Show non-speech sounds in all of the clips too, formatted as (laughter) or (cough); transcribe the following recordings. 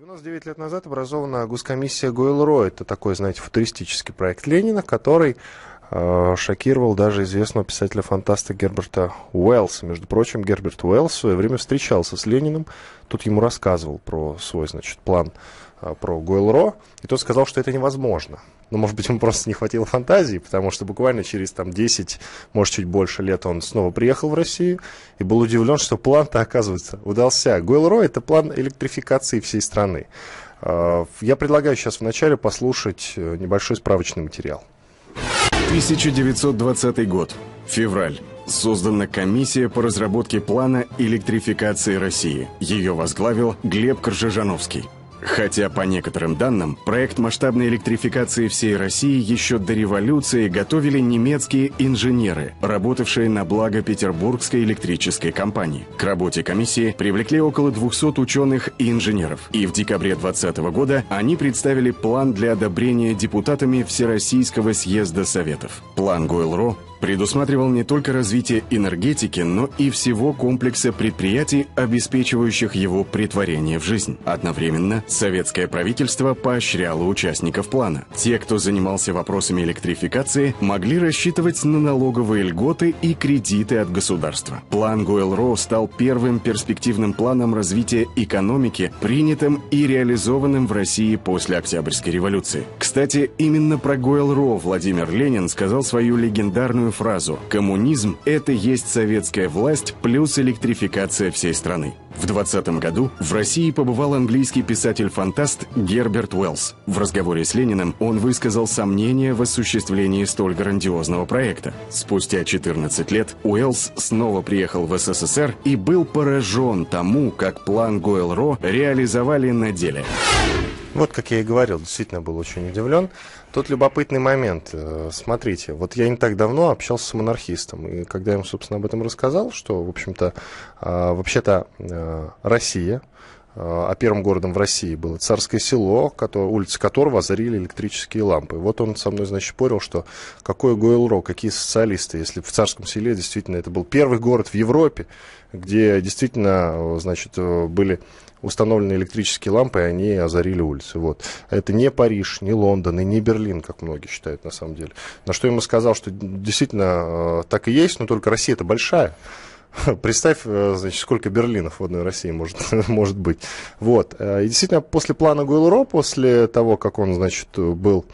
99 лет назад образована госкомиссия Гойл-Ро. Это такой, знаете, футуристический проект Ленина, который э, шокировал даже известного писателя-фантаста Герберта Уэллса. Между прочим, Герберт Уэллс в свое время встречался с Лениным. Тут ему рассказывал про свой, значит, план э, про Гойл-Ро. И тот сказал, что это невозможно. Но, может быть, ему просто не хватило фантазии, потому что буквально через там 10, может, чуть больше лет он снова приехал в Россию и был удивлен, что план-то, оказывается, удался. Гойл-Рой — это план электрификации всей страны. А, я предлагаю сейчас вначале послушать э, небольшой справочный материал. 1920 год. Февраль. Создана комиссия по разработке плана электрификации России. Ее возглавил Глеб Коржижановский. Хотя, по некоторым данным, проект масштабной электрификации всей России еще до революции готовили немецкие инженеры, работавшие на благо Петербургской электрической компании. К работе комиссии привлекли около 200 ученых и инженеров, и в декабре 2020 года они представили план для одобрения депутатами Всероссийского съезда Советов. План Гойл-Ро предусматривал не только развитие энергетики, но и всего комплекса предприятий, обеспечивающих его притворение в жизнь. Одновременно советское правительство поощряло участников плана. Те, кто занимался вопросами электрификации, могли рассчитывать на налоговые льготы и кредиты от государства. План Гойл-Роу стал первым перспективным планом развития экономики, принятым и реализованным в России после Октябрьской революции. Кстати, именно про Гойл-Роу Владимир Ленин сказал свою легендарную ключевую фразу «Коммунизм – это есть советская власть плюс электрификация всей страны». В 20 году в России побывал английский писатель-фантаст Герберт Уэллс. В разговоре с Лениным он высказал сомнения в осуществлении столь грандиозного проекта. Спустя 14 лет Уэллс снова приехал в СССР и был поражен тому, как план Гойл-Ро реализовали на деле. Вот, как я и говорил, действительно был очень удивлен. Тут любопытный момент. Э, смотрите, вот я не так давно общался с монархистом, и когда я ему, собственно, об этом рассказал, что, в общем-то, а, вообще-то э, Россия, а первым городом в России было Царское село, который, улицы которого озарили электрические лампы. Вот он со мной, значит, порил, что какой ГОЛРо, какие социалисты, если в Царском селе действительно это был первый город в Европе, где действительно, значит, были установлены электрические лампы, и они озарили улицы. Вот. Это не Париж, не Лондон и не Берлин, как многие считают на самом деле. На что я ему сказал, что действительно э, так и есть, но только россия это большая. (laughs) Представь, э, значит, сколько Берлинов в одной России может, (laughs) может быть. Вот. Э, и действительно, после плана Гуэлро, после того, как он, значит, был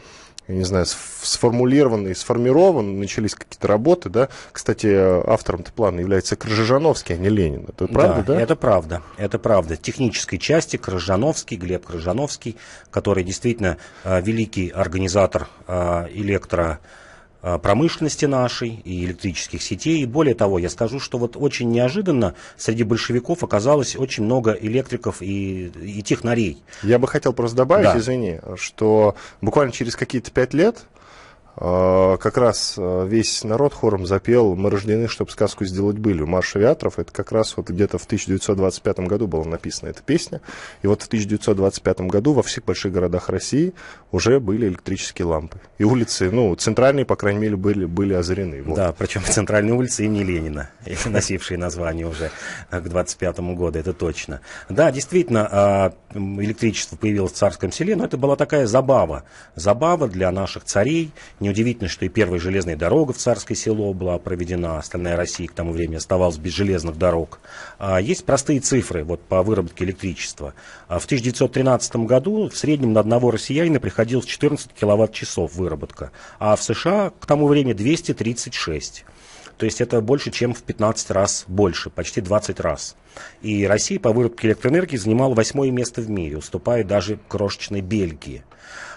я не знаю, сформулирован и сформирован, начались какие-то работы, да. Кстати, автором плана является Крыжановский, а не Ленин. Это правда, да, да? это правда, это правда. В технической части Крыжановский, Глеб Крыжановский, который действительно э, великий организатор э, электро Э, промышленности нашей и электрических сетей. И более того, я скажу, что вот очень неожиданно среди большевиков оказалось очень много электриков и, и технарей. Я бы хотел просто добавить, да. извини, что буквально через какие-то пять лет а, как раз а, весь народ хором запел «Мы рождены, чтобы сказку сделать былью». Марша Вятров, это как раз вот где-то в 1925 году была написана эта песня. И вот в 1925 году во всех больших городах России уже были электрические лампы. И улицы, ну, центральные, по крайней мере, были, были озарены. Вот. Да, причем центральные улицы имени Ленина, (laughs) носившие название уже к 25 году, это точно. Да, действительно, а, электричество появилось в царском селе, но это была такая забава. Забава для наших царей, Неудивительно, что и первая железная дорога в Царское село была проведена, остальная Россия к тому времени оставалась без железных дорог. А есть простые цифры вот, по выработке электричества. А в 1913 году в среднем на одного россиянина приходилось 14 киловатт-часов выработка, а в США к тому времени 236. То есть это больше, чем в 15 раз больше, почти 20 раз. И Россия по выработке электроэнергии занимала восьмое место в мире, уступая даже крошечной Бельгии.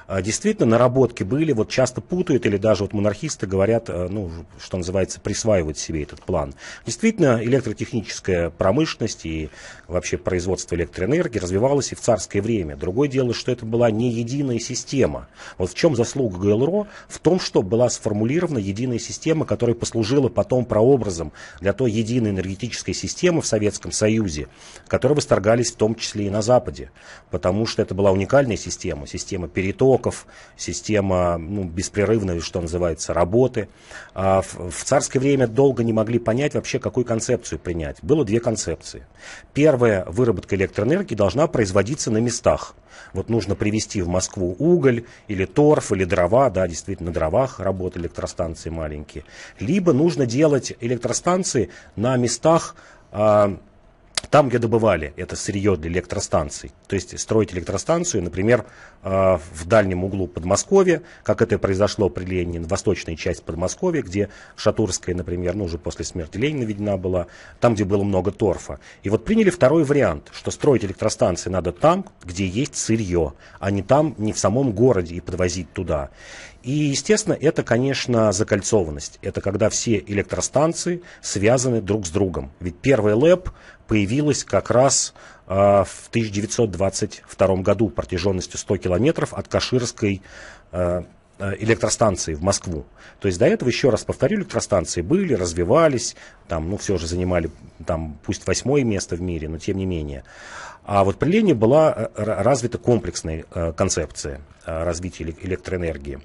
А, действительно наработки были, вот часто путают или даже вот монархисты говорят, э, ну, что называется, присваивают себе этот план. Действительно, электротехническая промышленность и вообще производство электроэнергии развивалось и в царское время. Другое дело, что это была не единая система. Вот в чем заслуга ГЛРО? В том, что была сформулирована единая система, которая послужила потом прообразом для той единой энергетической системы в Советском Союзе, которой восторгались в том числе и на Западе, потому что это была уникальная система, система перетока, потоков, система ну, беспрерывной, что называется, работы. А в, в царское время долго не могли понять вообще, какую концепцию принять. Было две концепции. Первая выработка электроэнергии должна производиться на местах. Вот нужно привезти в Москву уголь или торф или дрова, да, действительно, на дровах работают электростанции маленькие. Либо нужно делать электростанции на местах, а, там, где добывали это сырье для электростанций. То есть строить электростанцию, например, э, в дальнем углу Подмосковья, как это произошло при Ленине, в восточной части Подмосковья, где Шатурская, например, ну, уже после смерти Ленина видна была, там, где было много торфа. И вот приняли второй вариант, что строить электростанции надо там, где есть сырье, а не там, не в самом городе и подвозить туда. И, естественно, это, конечно, закольцованность. Это когда все электростанции связаны друг с другом. Ведь первый ЛЭП появилась как раз а, в 1922 году протяженностью 100 километров от Каширской а, а, электростанции в Москву. То есть до этого, еще раз повторю, электростанции были, развивались, там, ну, все же занимали, там, пусть восьмое место в мире, но тем не менее. А вот при Лене была э, развита комплексная э, концепция э, развития электроэнергии.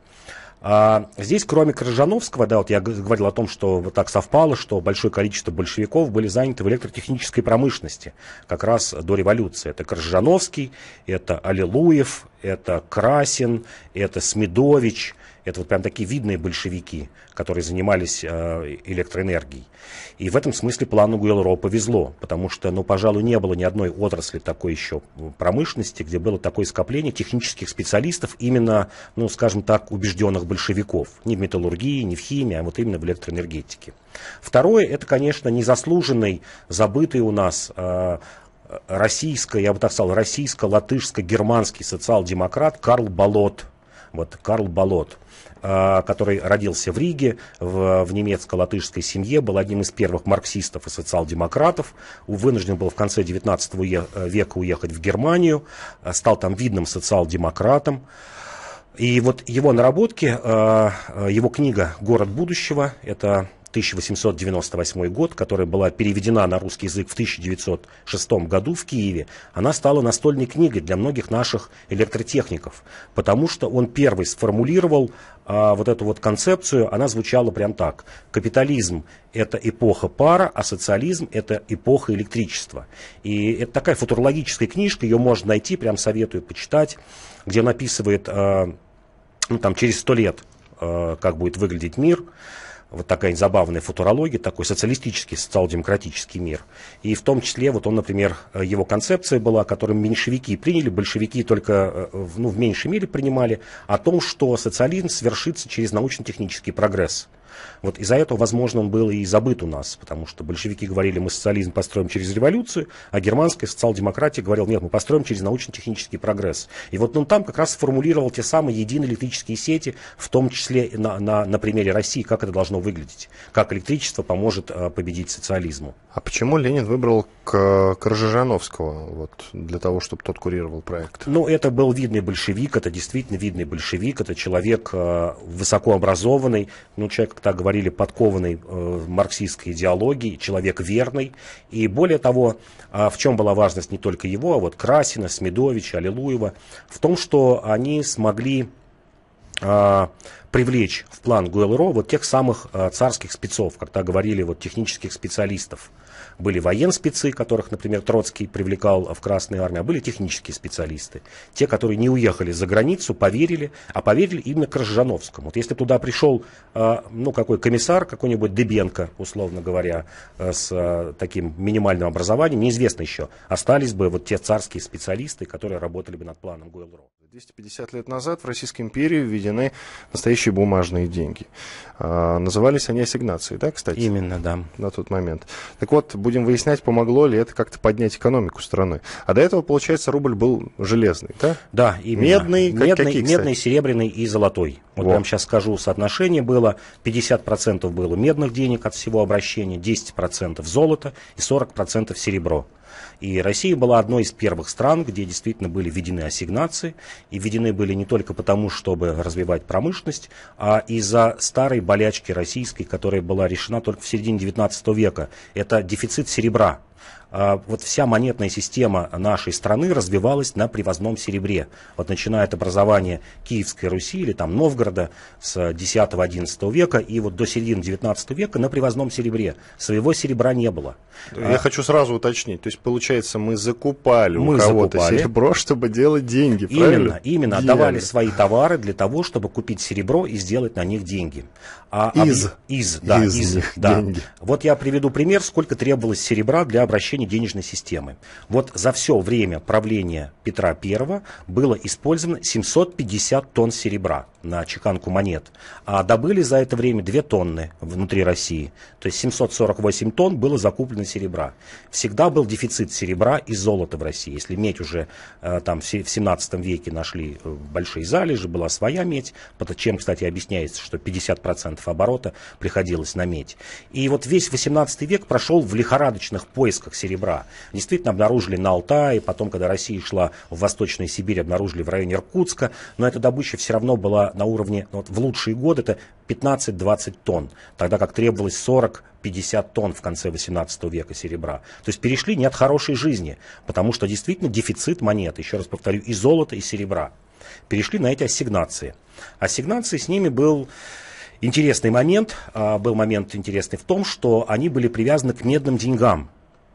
А здесь, кроме Крыжановского, да, вот я говорил о том, что вот так совпало, что большое количество большевиков были заняты в электротехнической промышленности, как раз до революции. Это Крыжановский, это Аллилуев, это Красин, это Смедович, это вот прям такие видные большевики, которые занимались э, электроэнергией. И в этом смысле плану Гуэлро повезло, потому что, ну, пожалуй, не было ни одной отрасли такой еще промышленности, где было такое скопление технических специалистов, именно, ну, скажем так, убежденных большевиков. Не в металлургии, не в химии, а вот именно в электроэнергетике. Второе, это, конечно, незаслуженный, забытый у нас э, российско, я бы так сказал, российско-латышско-германский социал-демократ Карл Болот, вот Карл Болот, э, который родился в Риге, в, в немецко-латышской семье, был одним из первых марксистов и социал-демократов, вынужден был в конце 19 э, века уехать в Германию, э, стал там видным социал-демократом. И вот его наработки, его книга «Город будущего» — это 1898 год, которая была переведена на русский язык в 1906 году в Киеве, она стала настольной книгой для многих наших электротехников, потому что он первый сформулировал а, вот эту вот концепцию, она звучала прям так. Капитализм – это эпоха пара, а социализм – это эпоха электричества. И это такая футурологическая книжка, ее можно найти, прям советую почитать, где он описывает, а, ну, там, через сто лет, а, как будет выглядеть мир – вот такая забавная футурология, такой социалистический, социал-демократический мир. И в том числе, вот он, например, э, его концепция была, которую меньшевики приняли, большевики только э, ну, в меньшей мере принимали, о том, что социализм свершится через научно-технический прогресс. Вот из-за этого, возможно, он был и забыт у нас, потому что большевики говорили, мы социализм построим через революцию, а германская социал-демократия говорила, нет, мы построим через научно-технический прогресс. И вот он там как раз сформулировал те самые единые электрические сети, в том числе на, на, на примере России, как это должно выглядеть, как электричество поможет э, победить социализму. А почему Ленин выбрал к Коржижановского вот, для того, чтобы тот курировал проект? Ну, это был видный большевик, это действительно видный большевик, это человек э, высокообразованный, ну, человек так говорили, подкованный э, марксистской идеологией, человек верный. И более того, э, в чем была важность не только его, а вот Красина, Смедовича, Аллилуева, в том, что они смогли а, привлечь в план ГЛРО вот тех самых а, царских спецов, как когда говорили вот технических специалистов. Были военспецы, которых, например, Троцкий привлекал в Красную армию, а были технические специалисты. Те, которые не уехали за границу, поверили, а поверили именно к Вот если туда пришел, э, ну, какой комиссар, какой-нибудь Дебенко, условно говоря, э, с э, таким минимальным образованием, неизвестно еще, остались бы вот те царские специалисты, которые работали бы над планом Гойл-Ро. 250 лет назад в Российской империи введены настоящие бумажные деньги. А, назывались они ассигнации, да, кстати? Именно, да. На тот момент. Так вот, будем выяснять, помогло ли это как-то поднять экономику страны. А до этого, получается, рубль был железный, да? Да, именно. Медный, медный, как, какие, медный серебряный и золотой. Вот, вот прям сейчас скажу, соотношение было 50% было медных денег от всего обращения, 10% золота и 40% серебро. И Россия была одной из первых стран, где действительно были введены ассигнации. И введены были не только потому, чтобы развивать промышленность, а из-за старой болячки российской, которая была решена только в середине 19 века. Это дефицит серебра. А, вот вся монетная система нашей страны развивалась на привозном серебре. Вот начиная от образования Киевской Руси или там Новгорода с 10-11 века и вот до середины 19 века на привозном серебре. Своего серебра не было. Я а... хочу сразу уточнить. То есть, получается, мы закупали мы у кого-то закупали. серебро, чтобы делать деньги, именно, правильно? Именно, именно. Отдавали свои товары для того, чтобы купить серебро и сделать на них деньги. А, из. Об... Из, да, из, из, из да. Деньги. Вот я приведу пример, сколько требовалось серебра для обращения управления денежной системы. Вот за все время правления Петра I было использовано 750 тонн серебра на чеканку монет, а добыли за это время 2 тонны внутри России. То есть 748 тонн было закуплено серебра. Всегда был дефицит серебра и золота в России. Если медь уже э, там в 17 веке нашли э, большие залежи, была своя медь, чем, кстати, объясняется, что 50% оборота приходилось на медь. И вот весь 18 век прошел в лихорадочных поисках серебра. Действительно обнаружили на Алтае, потом, когда Россия шла в Восточную Сибирь, обнаружили в районе Иркутска, но эта добыча все равно была на уровне, ну, вот в лучшие годы это 15-20 тонн, тогда как требовалось 40-50 тонн в конце 18 века серебра. То есть перешли не от хорошей жизни, потому что действительно дефицит монет, еще раз повторю, и золота, и серебра. Перешли на эти ассигнации. Ассигнации с ними был интересный момент. А, был момент интересный в том, что они были привязаны к медным деньгам,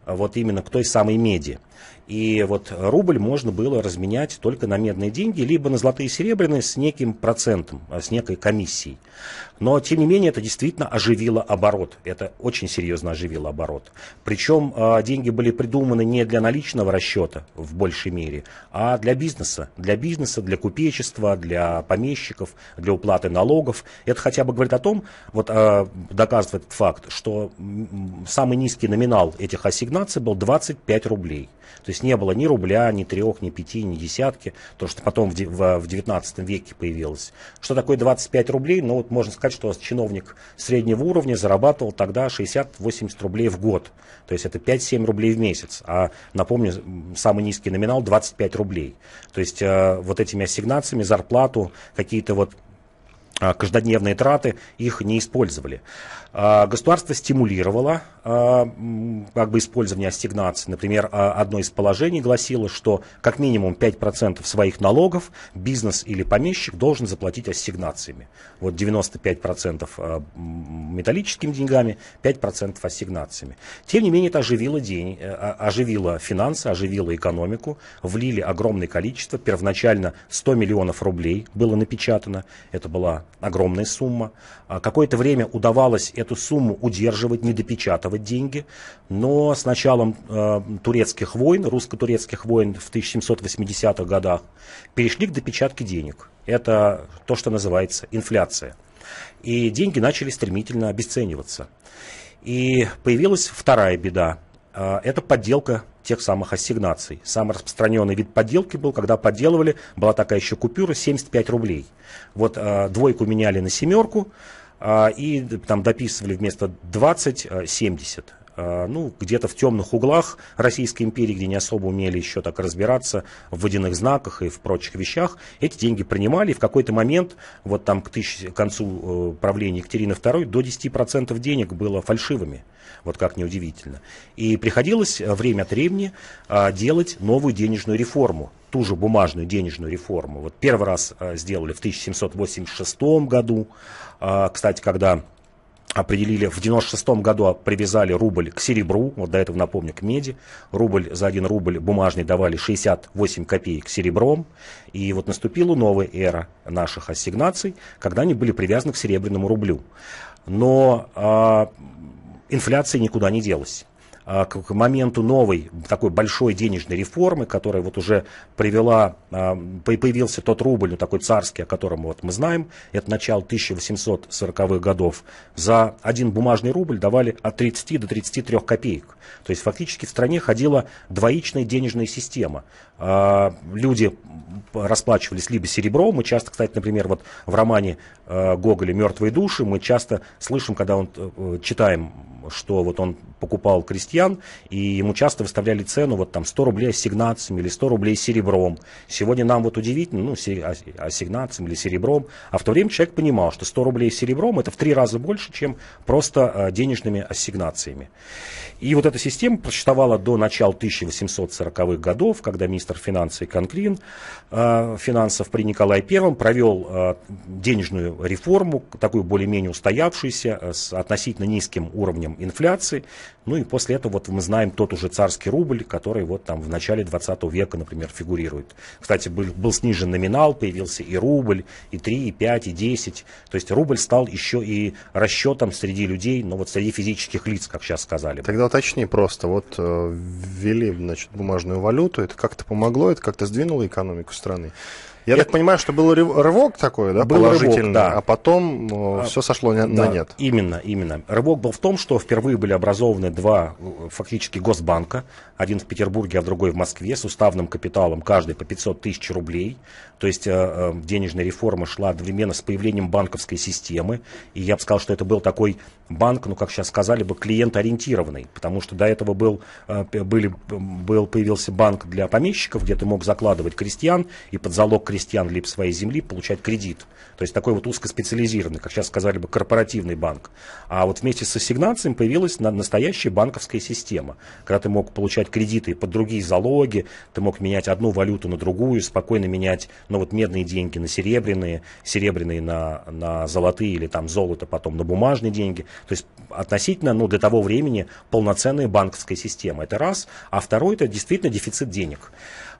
вот именно к той самой меди. И вот рубль можно было разменять только на медные деньги, либо на золотые и серебряные с неким процентом, а, с некой комиссией. Но, тем не менее, это действительно оживило оборот. Это очень серьезно оживило оборот. Причем а, деньги были придуманы не для наличного расчета в большей мере, а для бизнеса. Для бизнеса, для купечества, для помещиков, для уплаты налогов. Это хотя бы говорит о том, вот а, доказывает этот факт, что самый низкий номинал этих ассигнаций был 25 рублей. То есть не было ни рубля, ни трех, ни пяти, ни десятки, то, что потом в, в, 19 веке появилось. Что такое 25 рублей? Ну вот можно сказать, что чиновник среднего уровня зарабатывал тогда 60-80 рублей в год. То есть это 5-7 рублей в месяц. А напомню, самый низкий номинал 25 рублей. То есть э, вот этими ассигнациями зарплату, какие-то вот а, каждодневные траты их не использовали. А, государство стимулировало а, как бы использование ассигнаций. Например, а, одно из положений гласило, что как минимум 5% своих налогов бизнес или помещик должен заплатить ассигнациями. Вот 95% металлическими деньгами, 5% ассигнациями. Тем не менее, это оживило, день, э, оживило финансы, оживило экономику, влили огромное количество. Первоначально 100 миллионов рублей было напечатано. Это была огромная сумма. Какое-то время удавалось эту сумму удерживать, не допечатывать деньги. Но с началом э, турецких войн, русско-турецких войн в 1780-х годах перешли к допечатке денег. Это то, что называется инфляция. И деньги начали стремительно обесцениваться. И появилась вторая беда. Э, это подделка тех самых ассигнаций. Самый распространенный вид подделки был, когда подделывали, была такая еще купюра 75 рублей. Вот э, двойку меняли на семерку, а, и там дописывали вместо 20 70. А, Э, ну, где-то в темных углах Российской империи, где не особо умели еще так разбираться в водяных знаках и в прочих вещах, эти деньги принимали, и в какой-то момент, вот там к, тысяч, к концу э, правления Екатерины II, до 10% денег было фальшивыми, вот как неудивительно. И приходилось э, время от времени делать новую денежную реформу, ту же бумажную денежную реформу. Вот первый раз сделали в 1786 году, кстати, когда определили, в 96 году привязали рубль к серебру, вот до этого напомню, к меди. Рубль за один рубль бумажный давали 68 копеек серебром. И вот наступила новая эра наших ассигнаций, когда они были привязаны к серебряному рублю. Но э, инфляция никуда не делась. А, к моменту новой такой большой денежной реформы, которая вот уже привела, а, появился тот рубль, ну, такой царский, о котором вот мы знаем, это начало 1840-х годов, за один бумажный рубль давали от 30 до 33 копеек. То есть фактически в стране ходила двоичная денежная система. А, люди расплачивались либо серебром, мы часто, кстати, например, вот в романе Гоголя «Мертвые души» мы часто слышим, когда он э, читаем что вот он покупал крестьян, и ему часто выставляли цену вот там 100 рублей ассигнациями или 100 рублей серебром. Сегодня нам вот удивительно, ну, ассигнациями или серебром, а в то время человек понимал, что 100 рублей серебром это в три раза больше, чем просто а, денежными ассигнациями. И вот эта система просуществовала до начала 1840-х годов, когда министр финансов Конкрин а, финансов при Николае Первом провел а, денежную реформу, такую более-менее устоявшуюся, с относительно низким уровнем инфляции. Ну и после этого вот мы знаем тот уже царский рубль, который вот там в начале 20 века, например, фигурирует. Кстати, был, был снижен номинал, появился и рубль, и 3, и 5, и 10. То есть рубль стал еще и расчетом среди людей, но ну, вот среди физических лиц, как сейчас сказали. Тогда уточни просто, вот э, ввели, значит, бумажную валюту, это как-то помогло, это как-то сдвинуло экономику страны? Я, я так э, понимаю, что был рывок такой, да, был положительный, рывок, да. а потом ну, э, а, все сошло на, да, на нет. Именно, именно. Рывок был в том, что впервые были образованы два э, фактически госбанка, один в Петербурге, а другой в Москве, с уставным капиталом каждый по 500 тысяч рублей. То есть денежная реформа шла одновременно с появлением банковской системы. И я бы сказал, что это был такой банк, ну, как сейчас сказали бы, клиент-ориентированный. Потому что до этого был, были, был, появился банк для помещиков, где ты мог закладывать крестьян и под залог крестьян крестьян либо своей земли получать кредит. То есть такой вот узкоспециализированный, как сейчас сказали бы, корпоративный банк. А вот вместе с ассигнациями появилась настоящая банковская система, когда ты мог получать кредиты под другие залоги, ты мог менять одну валюту на другую, спокойно менять, ну вот медные деньги на серебряные, серебряные на, на золотые или там золото потом на бумажные деньги. То есть относительно, ну для того времени полноценная банковская система. Это раз. А второй это действительно дефицит денег.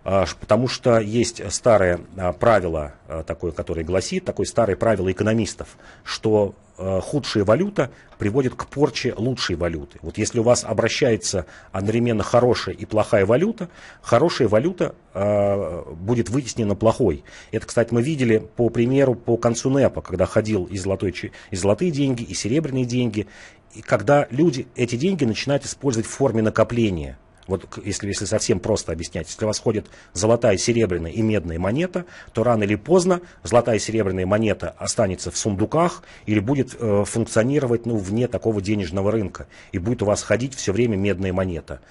А, потому что есть старое а, правило, а, такое, которое гласит, такое старое правило экономистов, что худшая валюта приводит к порче лучшей валюты. Вот если у вас обращается одновременно хорошая и плохая валюта, хорошая валюта э, будет вытеснена плохой. Это, кстати, мы видели по примеру по концу НЭПа, когда ходил и, золотой, и золотые деньги, и серебряные деньги, и когда люди эти деньги начинают использовать в форме накопления – вот если, если совсем просто объяснять, если у вас ходит золотая, серебряная и медная монета, то рано или поздно золотая и серебряная монета останется в сундуках или будет э, функционировать ну, вне такого денежного рынка, и будет у вас ходить все время медная монета.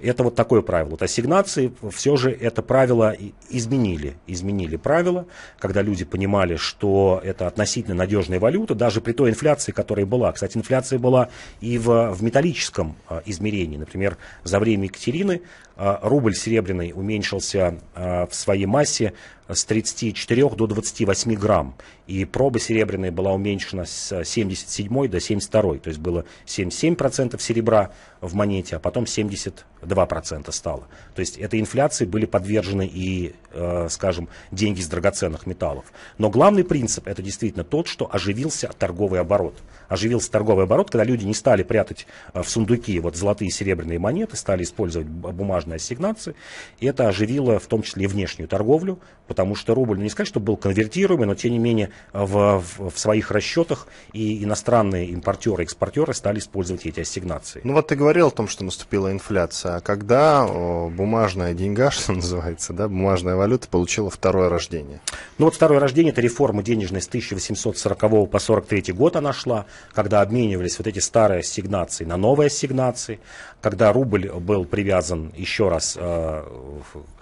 Это вот такое правило. Вот ассигнации все же это правило изменили. Изменили правило, когда люди понимали, что это относительно надежная валюта, даже при той инфляции, которая была. Кстати, инфляция была и в, в металлическом а, измерении. Например, за время Екатерины а, рубль серебряный уменьшился а, в своей массе с 34 до 28 грамм. И проба серебряная была уменьшена с 77 до 72. То есть было 77% серебра в монете, а потом 72% стало. То есть этой инфляции были подвержены и, э, скажем, деньги из драгоценных металлов. Но главный принцип это действительно тот, что оживился торговый оборот оживился торговый оборот, когда люди не стали прятать э, в сундуки вот золотые и серебряные монеты, стали использовать бумажные ассигнации. И это оживило в том числе и внешнюю торговлю, потому что рубль, ну не сказать, что был конвертируемый, но тем не менее э, в, в, в своих расчетах и иностранные импортеры, экспортеры стали использовать эти ассигнации. Ну вот ты говорил о том, что наступила инфляция. а Когда о, бумажная деньга, (laughs) что называется, да, бумажная валюта получила второе рождение? Ну вот второе рождение – это реформа денежной с 1840 по 43 год она шла когда обменивались вот эти старые ассигнации на новые ассигнации, когда рубль был привязан еще раз э,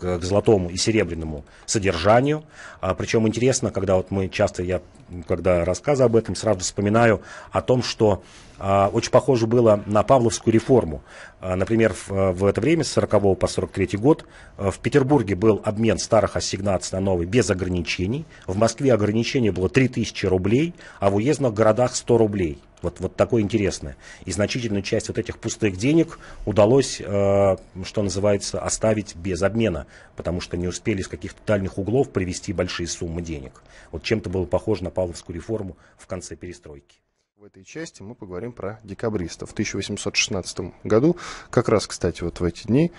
к золотому и серебряному содержанию. А, причем интересно, когда вот мы часто, я когда рассказываю об этом, сразу вспоминаю о том, что а, очень похоже было на Павловскую реформу. А, например, в, э, в это время, с 40 по 43 год, э, в Петербурге был обмен старых ассигнаций на новые без ограничений. В Москве ограничение было 3000 рублей, а в уездных городах 100 рублей. Вот, вот такое интересное. И значительную часть вот этих пустых денег удалось, э, что называется, оставить без обмена, потому что не успели из каких-то дальних углов привести большие суммы денег. Вот чем-то было похоже на Павловскую реформу в конце перестройки этой части мы поговорим про декабристов. В 1816 году, как раз, кстати, вот в эти дни,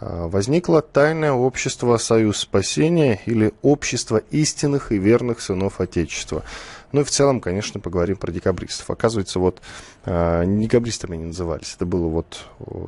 а, возникло тайное общество «Союз спасения» или «Общество истинных и верных сынов Отечества». Ну и в целом, конечно, поговорим про декабристов. Оказывается, вот не а, декабристами не назывались. Это было вот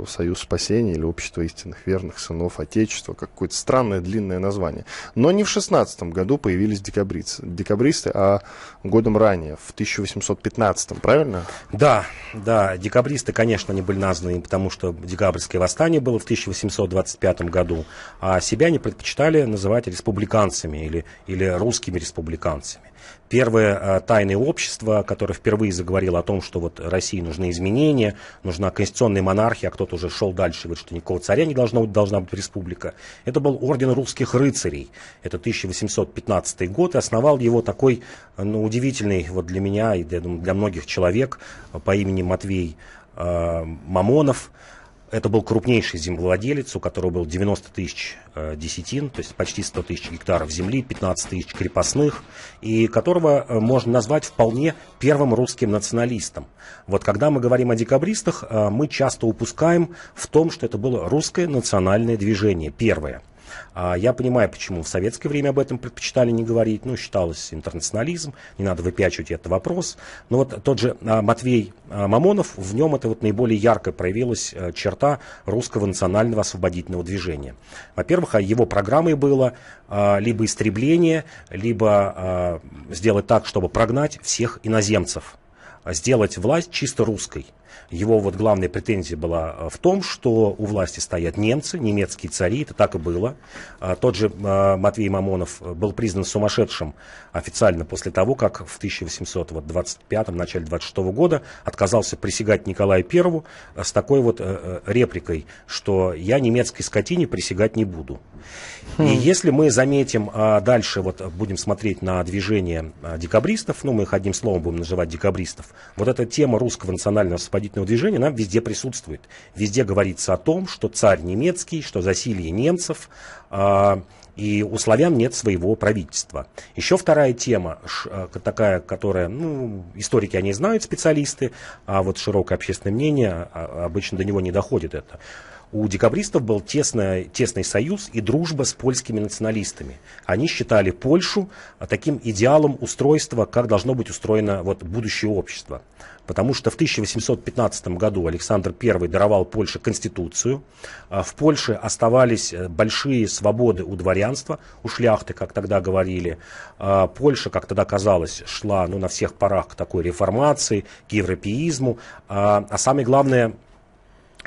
«Союз спасения» или «Общество истинных верных сынов Отечества». Какое-то странное длинное название. Но не в 16 году появились декабристы, декабристы, а годом ранее, в 1815, м правильно? Да, да. Декабристы, конечно, они были названы, потому что декабрьское восстание было в 1820 2025 году, а себя не предпочитали называть республиканцами или, или русскими республиканцами. Первое э, тайное общество, которое впервые заговорило о том, что вот России нужны изменения, нужна конституционная монархия, а кто-то уже шел дальше, вот что никакого царя не должно должна быть республика. Это был орден русских рыцарей. Это 1815 год, и основал его такой ну, удивительный вот для меня и, для для многих человек по имени Матвей э, Мамонов, это был крупнейший землевладелец, у которого было 90 тысяч э, десятин, то есть почти 100 тысяч гектаров земли, 15 тысяч крепостных, и которого э, можно назвать вполне первым русским националистом. Вот когда мы говорим о декабристах, э, мы часто упускаем в том, что это было русское национальное движение, первое – а, я понимаю, почему в советское время об этом предпочитали не говорить. Ну, считалось интернационализм, не надо выпячивать этот вопрос. Но вот тот же а, Матвей а, Мамонов, в нем это вот наиболее ярко проявилась э, черта русского национального освободительного движения. Во-первых, его программой было либо истребление, либо сделать так, чтобы прогнать всех иноземцев сделать власть чисто русской. Его вот главная претензия была э, в том, что у власти стоят немцы, немецкие цари, это так и было. А тот же э, Матвей Мамонов э, был признан сумасшедшим официально после того, как в 1825, начале 26 года отказался присягать Николаю Первому с такой вот репликой, что я немецкой скотине присягать не буду. И хм. если мы заметим а, дальше, вот будем смотреть на движение а, декабристов, ну мы их одним словом будем называть декабристов, вот эта тема русского национального освобождения освободительного движения, она везде присутствует. Везде говорится о том, что царь немецкий, что засилие немцев, э, и у славян нет своего правительства. Еще вторая тема, э, такая, которая, ну, историки они знают, специалисты, а вот широкое общественное мнение, а, обычно до него не доходит это. У декабристов был тесно, тесный союз и дружба с польскими националистами. Они считали Польшу а, таким идеалом устройства, как должно быть устроено вот, будущее общество. Потому что в 1815 году Александр I даровал Польше конституцию. А, в Польше оставались э, большие свободы у дворянства, у шляхты, как тогда говорили. А, Польша, как тогда казалось, шла ну, на всех парах к такой реформации, к европеизму. А самое главное,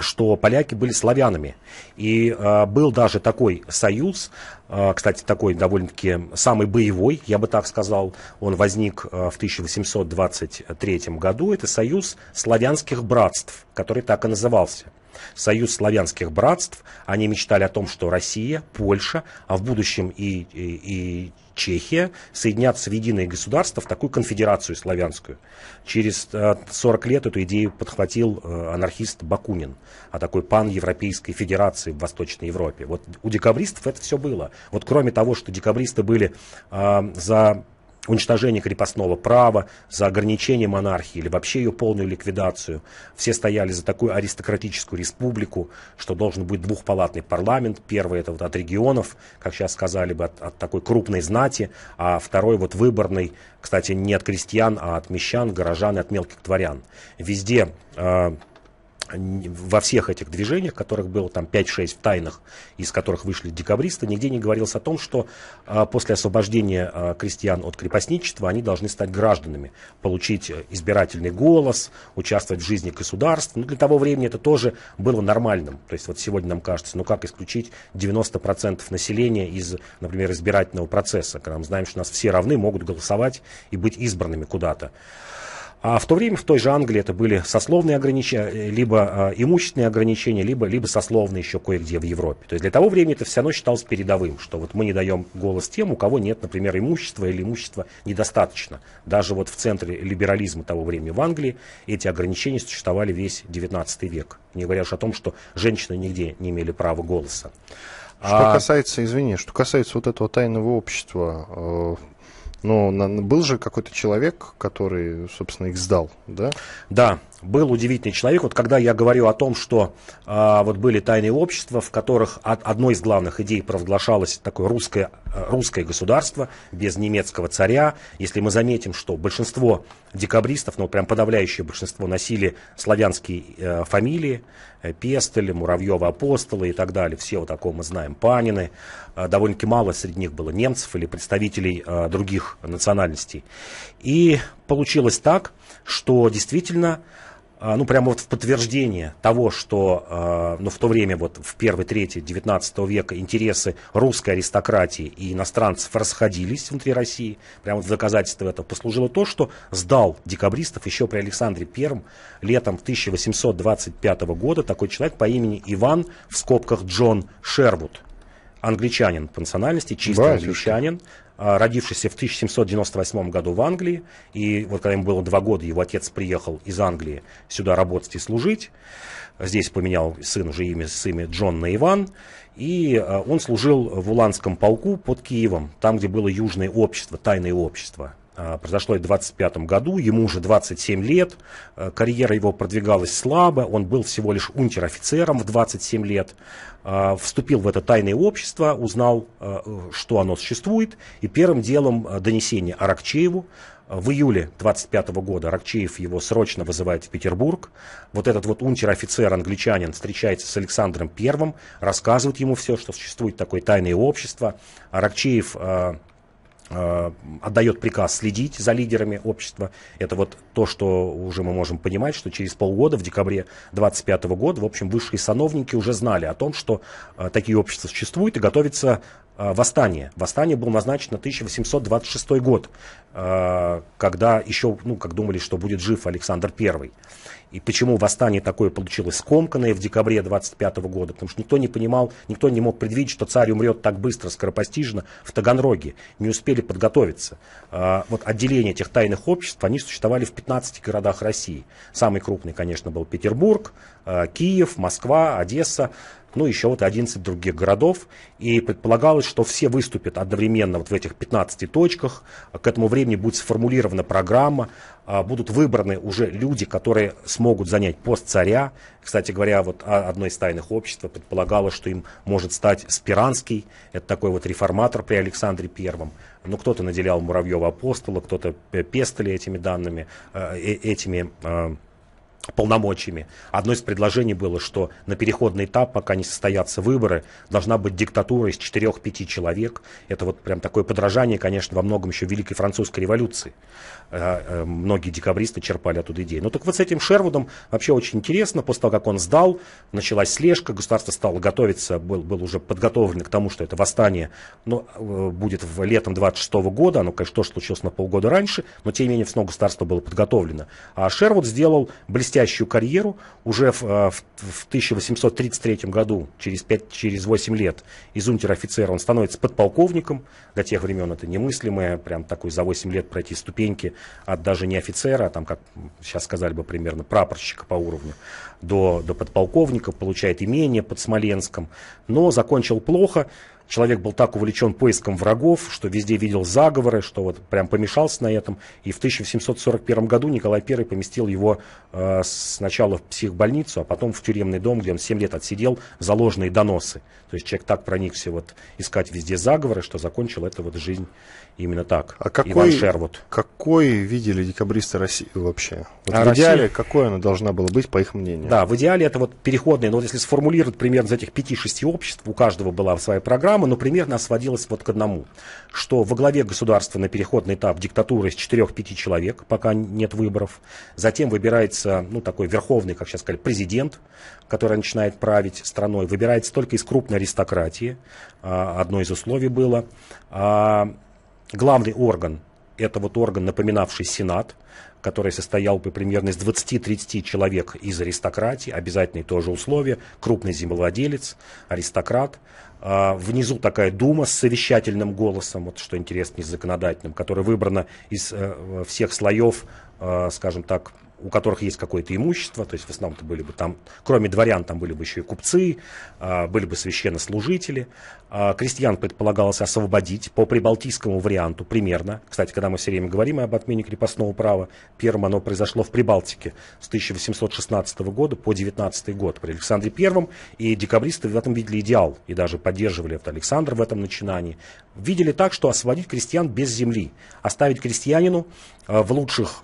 что поляки были славянами. И э, был даже такой союз, э, кстати, такой довольно-таки самый боевой, я бы так сказал, он возник э, в 1823 году. Это союз славянских братств, который так и назывался. Союз славянских братств, они мечтали о том, что Россия, Польша, а в будущем и, и, и Чехия соединятся в единое государство, в такую конфедерацию славянскую. Через 40 э, лет эту идею подхватил э, анархист Бакунин о а такой пан-европейской федерации в Восточной Европе. Вот у декабристов это все было. Вот кроме того, что декабристы были э, за уничтожение крепостного права, за ограничение монархии или вообще ее полную ликвидацию. Все стояли за такую аристократическую республику, что должен быть двухпалатный парламент. Первый это вот от регионов, как сейчас сказали бы, от, от такой крупной знати, а второй вот выборный, кстати, не от крестьян, а от мещан, горожан и от мелких дворян. Везде э, во всех этих движениях, которых было там 5-6 в тайнах, из которых вышли декабристы, нигде не говорилось о том, что а, после освобождения а, крестьян от крепостничества они должны стать гражданами, получить э, избирательный голос, участвовать в жизни государств. Но ну, для того времени это тоже было нормальным. То есть вот сегодня нам кажется, ну как исключить 90% населения из, например, избирательного процесса, когда мы знаем, что нас все равны, могут голосовать и быть избранными куда-то. А в то время в той же Англии это были сословные ограничения, э, либо а, имущественные ограничения, либо, либо сословные еще кое-где в Европе. То есть для того времени это все равно считалось передовым, что вот мы не даем голос тем, у кого нет, например, имущества или имущества недостаточно. Даже вот в центре либерализма того времени в Англии эти ограничения существовали весь 19 век. Не говоря уж о том, что женщины нигде не имели права голоса. Что а касается, извини, что касается вот этого тайного общества, э, но ну, был же какой-то человек, который, собственно, их сдал, да? Да, был удивительный человек. Вот когда я говорю о том, что э, вот были тайные общества, в которых от, одной из главных идей провозглашалось такое русское, э, русское государство без немецкого царя. Если мы заметим, что большинство декабристов, ну прям подавляющее большинство носили славянские э, фамилии, э, Пестель, Муравьева апостолы и так далее, все вот такого мы знаем, Панины, э, довольно-таки мало среди них было немцев или представителей э, других национальностей. И получилось так, что действительно а, ну, прямо вот в подтверждение того, что а, ну, в то время, вот в первой трети 19 века интересы русской аристократии и иностранцев расходились внутри России, прямо в доказательство этого послужило то, что сдал декабристов еще при Александре I летом 1825 года такой человек по имени Иван, в скобках Джон Шервуд, англичанин по национальности, чистый Батюшка. англичанин, а, родившийся в 1798 году в Англии, и вот когда ему было два года, его отец приехал из Англии сюда работать и служить. Здесь поменял сын уже имя с имя Джон на Иван, и а, он служил в Уланском полку под Киевом, там, где было Южное общество, Тайное общество. А, произошло это в 25 году, ему уже 27 лет, э, карьера его продвигалась слабо, он был всего лишь унтер-офицером в 27 лет, а, вступил в это тайное общество, узнал, э, что оно существует, и первым делом э, донесение Аракчееву, в июле 25 года Рокчеев его срочно вызывает в Петербург. Вот этот вот унтер-офицер англичанин встречается с Александром Первым, рассказывает ему все, что существует такое тайное общество. А Рокчеев э, Э, отдает приказ следить за лидерами общества. Это вот то, что уже мы можем понимать, что через полгода, в декабре 2025 года, в общем, высшие сановники уже знали о том, что э, такие общества существуют и готовятся Э, восстание. Восстание было назначено 1826 год, э, когда еще, ну, как думали, что будет жив Александр I. И почему восстание такое получилось скомканное в декабре 25 года? Потому что никто не понимал, никто не мог предвидеть, что царь умрет так быстро, скоропостижно в Таганроге. Не успели подготовиться. Э, вот отделение этих тайных обществ, они существовали в 15 городах России. Самый крупный, конечно, был Петербург, Киев, Москва, Одесса ну, еще вот 11 других городов. И предполагалось, что все выступят одновременно вот в этих 15 точках. К этому времени будет сформулирована программа, а, будут выбраны уже люди, которые смогут занять пост царя. Кстати говоря, вот одно из тайных обществ предполагало, что им может стать Спиранский, это такой вот реформатор при Александре Первом. Ну, кто-то наделял Муравьева апостола, кто-то пестали этими данными, а, э, этими а, полномочиями. Одно из предложений было, что на переходный этап, пока не состоятся выборы, должна быть диктатура из 4-5 человек. Это вот прям такое подражание, конечно, во многом еще Великой Французской революции. Э, э, многие декабристы черпали оттуда идеи. Ну так вот с этим Шервудом вообще очень интересно. После того, как он сдал, началась слежка, государство стало готовиться, был, был уже подготовлен к тому, что это восстание ну, будет в летом 26 года. Оно, конечно, тоже случилось на полгода раньше, но тем не менее снова государство было подготовлено. А Шервуд сделал блестящую карьеру уже в, в, в 1833 году, через, 5, через 8 лет, из унтер-офицера он становится подполковником. До тех времен это немыслимое, прям такой за 8 лет пройти ступеньки от даже не офицера, а там, как сейчас сказали бы примерно, прапорщика по уровню, до, до подполковника, получает имение под Смоленском, но закончил плохо, человек был так увлечен поиском врагов, что везде видел заговоры, что вот прям помешался на этом. И в 1741 году Николай I поместил его э, сначала в психбольницу, а потом в тюремный дом, где он 7 лет отсидел за ложные доносы. То есть человек так проникся вот искать везде заговоры, что закончил это вот жизнь Именно так. А какой, Иван Шервуд. Какой видели декабристы России вообще? Вот а в Россия... идеале какой она должна была быть, по их мнению? Да, в идеале это вот переходные, но ну вот если сформулировать примерно из этих 5-6 обществ, у каждого была своя программа, но примерно сводилось вот к одному, что во главе государства на переходный этап диктатуры из 4-5 человек, пока нет выборов, затем выбирается, ну, такой верховный, как сейчас сказали, президент, который начинает править страной, выбирается только из крупной аристократии, а, одно из условий было, а, главный орган это вот орган, напоминавший Сенат, который состоял бы примерно из 20-30 человек из аристократии, обязательные тоже условия, крупный землевладелец, аристократ. А внизу такая дума с совещательным голосом, вот что интересно, с законодательным, которая выбрана из э, всех слоев, э, скажем так, у которых есть какое-то имущество, то есть в основном-то были бы там, кроме дворян, там были бы еще и купцы, а, были бы священнослужители. А, крестьян предполагалось освободить по прибалтийскому варианту примерно. Кстати, когда мы все время говорим об отмене крепостного права, первым оно произошло в Прибалтике с 1816 года по 19 год при Александре I, и декабристы в этом видели идеал, и даже поддерживали это Александр в этом начинании. Видели так, что освободить крестьян без земли, оставить крестьянину а, в лучших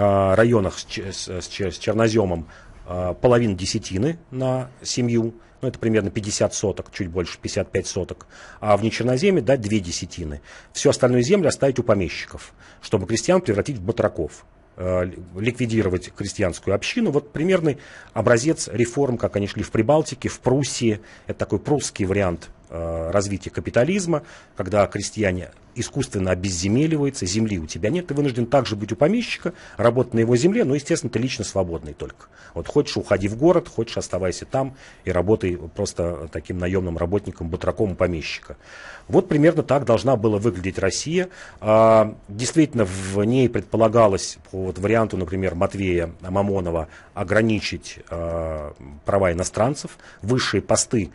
Э, районах с, с, с, черноземом э, половина десятины на семью, ну, это примерно 50 соток, чуть больше, 55 соток, а в нечерноземе да две десятины. Всю остальную землю оставить у помещиков, чтобы крестьян превратить в батраков э, ликвидировать крестьянскую общину. Вот примерный образец реформ, как они шли в Прибалтике, в Пруссии. Это такой прусский вариант развития капитализма, когда крестьяне искусственно обезземеливается, земли у тебя нет, ты вынужден также быть у помещика, работать на его земле, но, естественно, ты лично свободный только. Вот хочешь, уходи в город, хочешь, оставайся там и работай просто таким наемным работником, батраком у помещика. Вот примерно так должна была выглядеть Россия. А, действительно, в ней предполагалось, по вот варианту, например, Матвея Мамонова, ограничить а, права иностранцев, высшие посты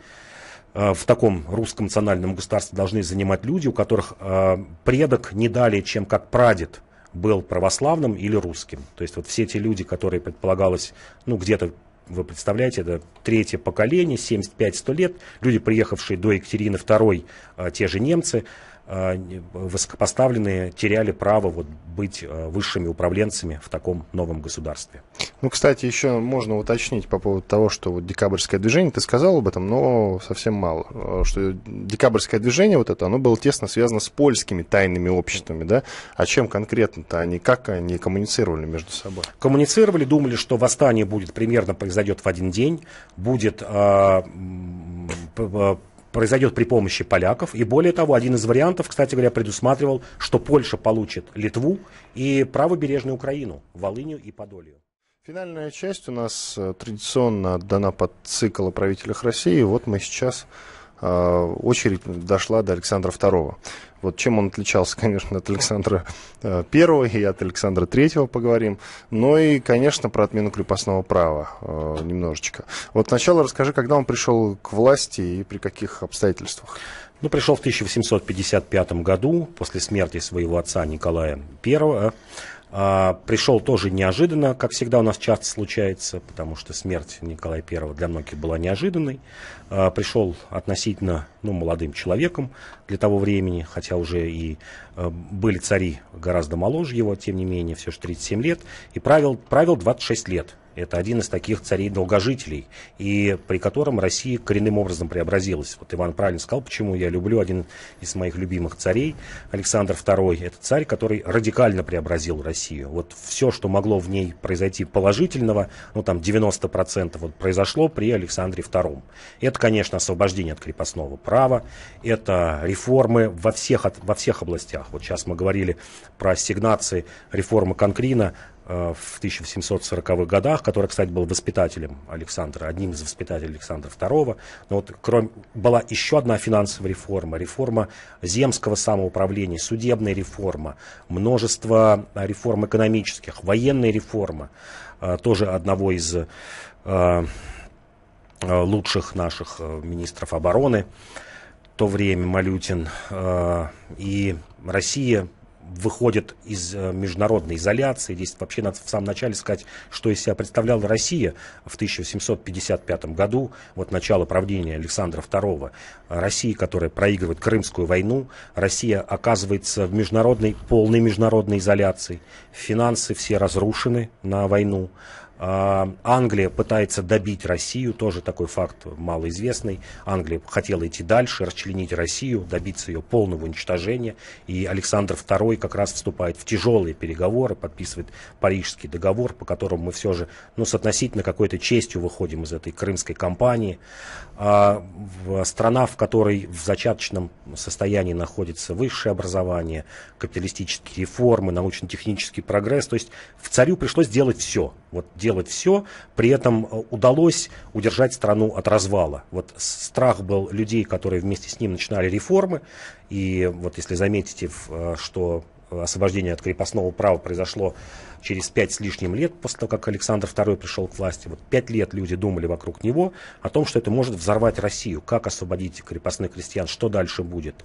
Э, в таком русском национальном государстве должны занимать люди, у которых э, предок не далее, чем как прадед был православным или русским. То есть вот все те люди, которые предполагалось, ну где-то вы представляете, это третье поколение, 75-100 лет, люди, приехавшие до Екатерины II, э, те же немцы, Э, высокопоставленные теряли право вот быть э, высшими управленцами в таком новом государстве. Ну, кстати, еще можно уточнить по поводу того, что вот декабрьское движение, ты сказал об этом, но совсем мало, э, что декабрьское движение вот это, оно было тесно связано с польскими тайными обществами, да? А чем конкретно-то они, как они коммуницировали между собой? Коммуницировали, думали, что восстание будет примерно произойдет в один день, будет э, произойдет при помощи поляков. И более того, один из вариантов, кстати говоря, предусматривал, что Польша получит Литву и правобережную Украину, Волынью и Подолью. Финальная часть у нас э, традиционно отдана под цикл о правителях России. Вот мы сейчас а, очередь дошла до Александра II. Вот чем он отличался, (laughs) конечно, от Александра I э, и от Александра III поговорим. Но ну и, конечно, про отмену крепостного права э, немножечко. Вот сначала расскажи, когда он пришел к власти и при каких обстоятельствах? Ну, пришел в 1855 году, после смерти своего отца Николая I. А, пришел тоже неожиданно, как всегда у нас часто случается, потому что смерть Николая I для многих была неожиданной. А, пришел относительно ну, молодым человеком для того времени, хотя уже и а, были цари гораздо моложе его, тем не менее, все же 37 лет, и правил, правил 26 лет это один из таких царей-долгожителей, и при котором Россия коренным образом преобразилась. Вот Иван правильно сказал, почему я люблю один из моих любимых царей, Александр II. Это царь, который радикально преобразил Россию. Вот все, что могло в ней произойти положительного, ну там 90% вот произошло при Александре II. Это, конечно, освобождение от крепостного права, это реформы во всех, во всех областях. Вот сейчас мы говорили про ассигнации реформы Конкрина, Э, в 1740-х годах, который, кстати, был воспитателем Александра, одним из воспитателей Александра II. Но вот кроме, была еще одна финансовая реформа, реформа земского самоуправления, судебная реформа, множество реформ экономических, военная реформа, э, тоже одного из э, лучших наших министров обороны в то время, Малютин. И Россия выходит из э, международной изоляции. Здесь вообще надо в самом начале сказать, что из себя представляла Россия в 1755 году, вот начало правления Александра II. Россия, которая проигрывает Крымскую войну, Россия оказывается в международной, полной международной изоляции. Финансы все разрушены на войну. А, Англия пытается добить Россию, тоже такой факт малоизвестный. Англия хотела идти дальше, расчленить Россию, добиться ее полного уничтожения. И Александр II как раз вступает в тяжелые переговоры, подписывает Парижский договор, по которому мы все же ну, с относительно какой-то честью выходим из этой крымской кампании. А страна, в которой в зачаточном состоянии находится высшее образование, капиталистические реформы, научно-технический прогресс. То есть в царю пришлось делать все. Вот делать все, при этом э, удалось удержать страну от развала. Вот страх был людей, которые вместе с ним начинали реформы, и вот если заметите, э, что освобождение от крепостного права произошло через пять с лишним лет после того, как Александр II пришел к власти. Вот пять лет люди думали вокруг него о том, что это может взорвать Россию. Как освободить крепостных крестьян, что дальше будет.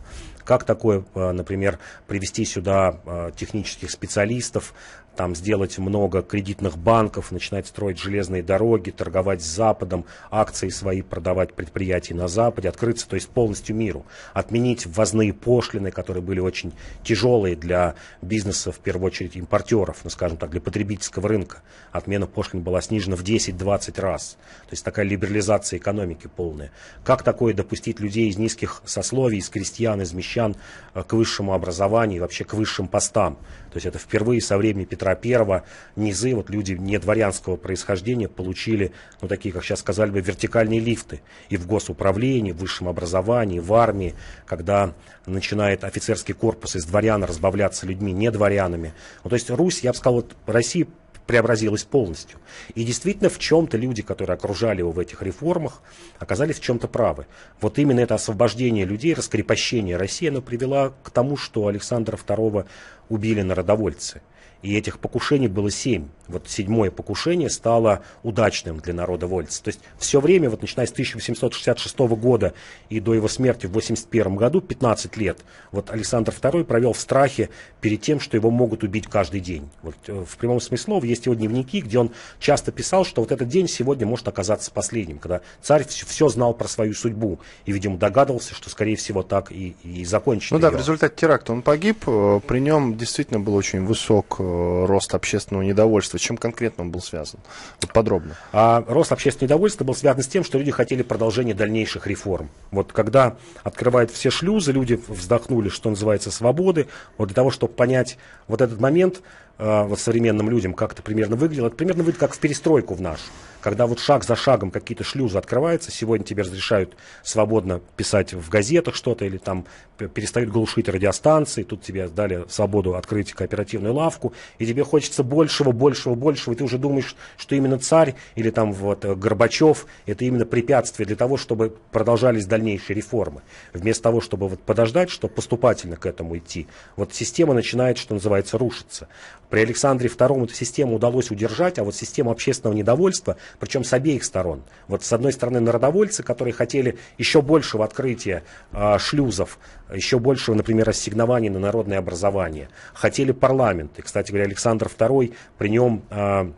Как такое, э, например, привести сюда технических специалистов, там сделать много кредитных банков, начинать строить железные дороги, торговать с Западом, акции свои продавать предприятий на Западе, открыться, то есть полностью миру, отменить ввозные пошлины, которые были очень тяжелые для бизнеса, в первую очередь импортеров, ну, скажем так, для потребительского рынка. Отмена пошлин была снижена в 10-20 раз. То есть такая либерализация экономики полная. Как такое допустить людей из низких сословий, из крестьян, из мещан э, к высшему образованию, вообще к высшим постам? То есть это впервые со времени Петра I низы, вот люди не дворянского происхождения получили, ну такие, как сейчас сказали бы, вертикальные лифты и в госуправлении, в высшем образовании, в армии, когда начинает офицерский корпус из дворяна разбавляться людьми, не дворянами. Ну, то есть Русь, я бы сказал, вот Россия преобразилось полностью. И действительно в чем-то люди, которые окружали его в этих реформах, оказались в чем-то правы. Вот именно это освобождение людей, раскрепощение России, оно привело к тому, что Александра II убили народовольцы. И этих покушений было семь. Вот седьмое покушение стало удачным для народа Вольца. То есть все время, вот начиная с 1866 года и до его смерти в 81 году, 15 лет, вот Александр II провел в страхе перед тем, что его могут убить каждый день. Вот э, в прямом смысле слова есть его дневники, где он часто писал, что вот этот день сегодня может оказаться последним, когда царь все, все знал про свою судьбу и, видимо, догадывался, что, скорее всего, так и, и закончится. Ну да, ее. в результате теракта он погиб, э, при нем действительно был очень высок э, Э, рост общественного недовольства? Чем конкретно он был связан? Вот подробно. А, рост общественного недовольства был связан с тем, что люди хотели продолжения дальнейших реформ. Вот когда открывают все шлюзы, люди вздохнули, что называется, свободы. Вот для того, чтобы понять вот этот момент, Э, вот современным людям, как это примерно выглядело. Это примерно выглядит как в перестройку в нашу. Когда вот шаг за шагом какие-то шлюзы открываются, сегодня тебе разрешают свободно писать в газетах что-то или там перестают глушить радиостанции, тут тебе дали свободу открыть кооперативную лавку, и тебе хочется большего, большего, большего, и ты уже думаешь, что именно царь или там вот э, Горбачев – это именно препятствие для того, чтобы продолжались дальнейшие реформы. Вместо того, чтобы вот подождать, чтобы поступательно к этому идти, вот система начинает, что называется, рушиться. При Александре II эту систему удалось удержать, а вот систему общественного недовольства, причем с обеих сторон. Вот с одной стороны народовольцы, которые хотели еще большего открытия э, шлюзов, еще большего, например, ассигнований на народное образование. Хотели парламент. И, кстати говоря, Александр II при нем... Э, а,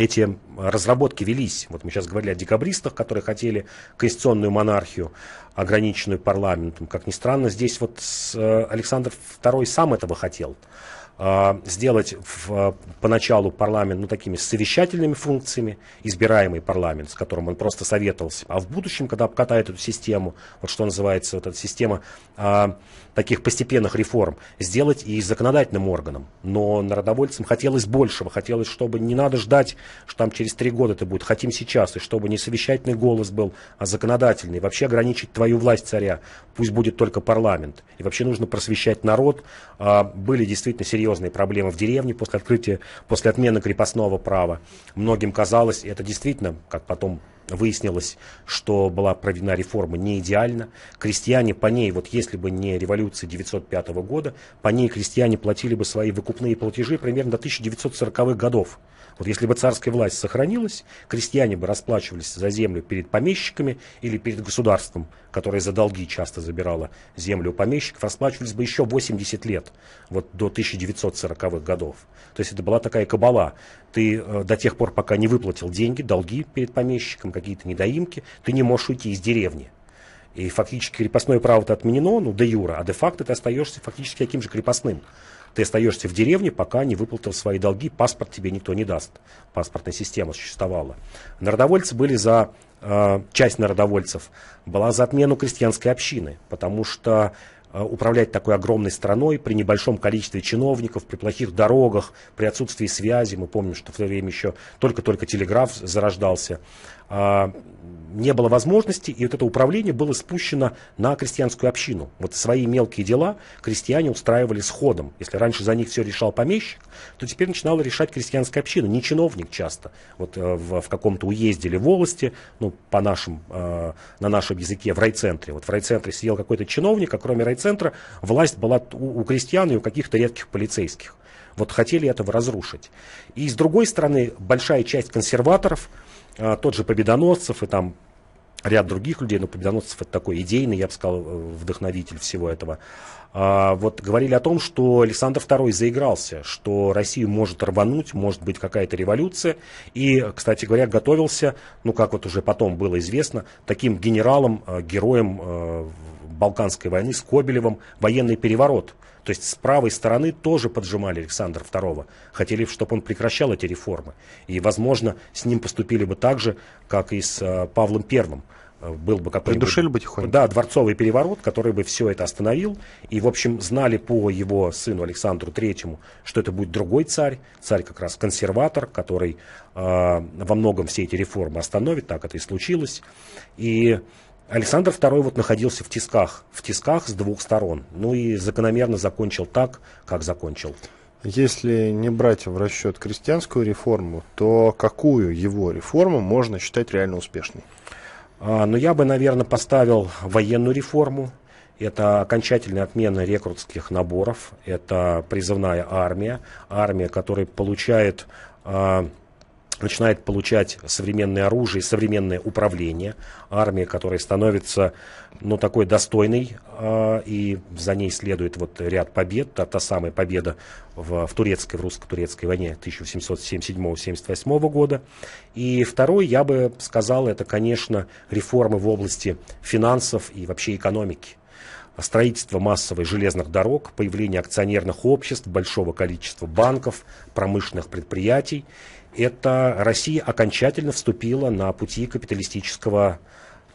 эти разработки велись. Вот мы сейчас говорили о декабристах, которые хотели конституционную монархию, ограниченную парламентом. Как ни странно, здесь вот э, Александр II сам этого хотел. А, сделать в, а, поначалу парламент ну, такими совещательными функциями, избираемый парламент, с которым он просто советовался. А в будущем, когда обкатает эту систему, вот что называется вот эта система а, таких постепенных реформ, сделать и законодательным органом. Но народовольцам хотелось большего, хотелось, чтобы не надо ждать, что там через три года это будет, хотим сейчас, и чтобы не совещательный голос был, а законодательный. Вообще ограничить твою власть царя, пусть будет только парламент. И вообще нужно просвещать народ. А, были действительно серьезные серьезные проблемы в деревне после открытия, после отмены крепостного права. Многим казалось, и это действительно, как потом выяснилось, что была проведена реформа не идеально. Крестьяне по ней, вот если бы не революция 905 года, по ней крестьяне платили бы свои выкупные платежи примерно до 1940-х годов. Вот если бы царская власть сохранилась, крестьяне бы расплачивались за землю перед помещиками или перед государством, которое за долги часто забирало землю у помещиков, расплачивались бы еще 80 лет, вот до 1940-х годов. То есть это была такая кабала. Ты э, до тех пор, пока не выплатил деньги, долги перед помещиком, какие-то недоимки, ты не можешь уйти из деревни. И фактически крепостное право-то отменено, ну, де юра, а де-факто ты остаешься фактически таким же крепостным. Ты остаешься в деревне, пока не выплатил свои долги, паспорт тебе никто не даст. Паспортная система существовала. Народовольцы были за э, часть народовольцев была за отмену крестьянской общины, потому что э, управлять такой огромной страной при небольшом количестве чиновников, при плохих дорогах, при отсутствии связи. Мы помним, что в то время еще только-только телеграф зарождался. А, не было возможности, и вот это управление было спущено на крестьянскую общину. Вот свои мелкие дела крестьяне устраивали сходом. Если раньше за них все решал помещик, то теперь начинала решать крестьянская община, не чиновник часто. Вот э, в, в каком-то уезде или волости, ну, по нашим, э, на нашем языке, в райцентре. Вот в райцентре сидел какой-то чиновник, а кроме райцентра власть была у, у крестьян и у каких-то редких полицейских. Вот хотели этого разрушить. И с другой стороны, большая часть консерваторов – а, тот же Победоносцев и там ряд других людей, но Победоносцев это такой идейный, я бы сказал, э, вдохновитель всего этого. А, вот говорили о том, что Александр II заигрался, что Россию может рвануть, может быть какая-то революция. И, кстати говоря, готовился, ну как вот уже потом было известно, таким генералом, э, героем э, Балканской войны Скобелевым военный переворот – то есть с правой стороны тоже поджимали Александра II, хотели, чтобы он прекращал эти реформы. И, возможно, с ним поступили бы так же, как и с э, Павлом I э, был бы какой то Придушили бы тихонько. Да, дворцовый переворот, который бы все это остановил. И, в общем, знали по его сыну Александру Третьему, что это будет другой царь. Царь как раз консерватор, который э, во многом все эти реформы остановит. Так это и случилось. И Александр II вот находился в тисках, в тисках с двух сторон. Ну и закономерно закончил так, как закончил. Если не брать в расчет крестьянскую реформу, то какую его реформу можно считать реально успешной? А, ну, я бы, наверное, поставил военную реформу. Это окончательная отмена рекрутских наборов, это призывная армия, армия, которая получает а, начинает получать современное оружие, современное управление, армия, которая становится ну, такой достойной, э, и за ней следует вот ряд побед, та, та самая победа в, в турецкой, в русско-турецкой войне 1777-78 года. И второй, я бы сказал, это, конечно, реформы в области финансов и вообще экономики строительство массовой железных дорог, появление акционерных обществ, большого количества банков, промышленных предприятий это Россия окончательно вступила на пути капиталистического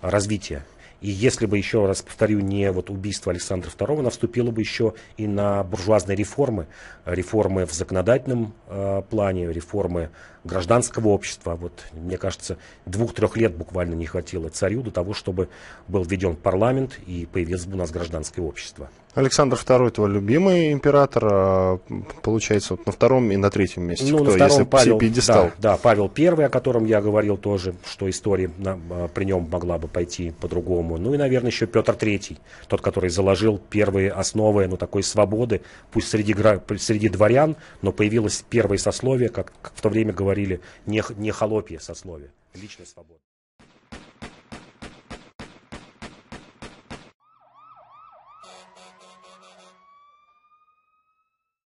развития. И если бы, еще раз повторю, не вот убийство Александра II, она вступила бы еще и на буржуазные реформы. Реформы в законодательном э, плане, реформы гражданского общества. Вот, мне кажется, двух-трех лет буквально не хватило царю до того, чтобы был введен парламент и появилось бы у нас гражданское общество. Александр II твой любимый император, а, получается, вот на втором и на третьем месте. Ну, кто, на втором если Павел, пьедестал. Да, да, Павел I, о котором я говорил тоже, что история на, а, при нем могла бы пойти по-другому. Ну и, наверное, еще Петр III, тот, который заложил первые основы ну, такой свободы, пусть среди, среди дворян, но появилось первое сословие, как, как в то время говорили, говорили не, не холопье сословие, личная свобода.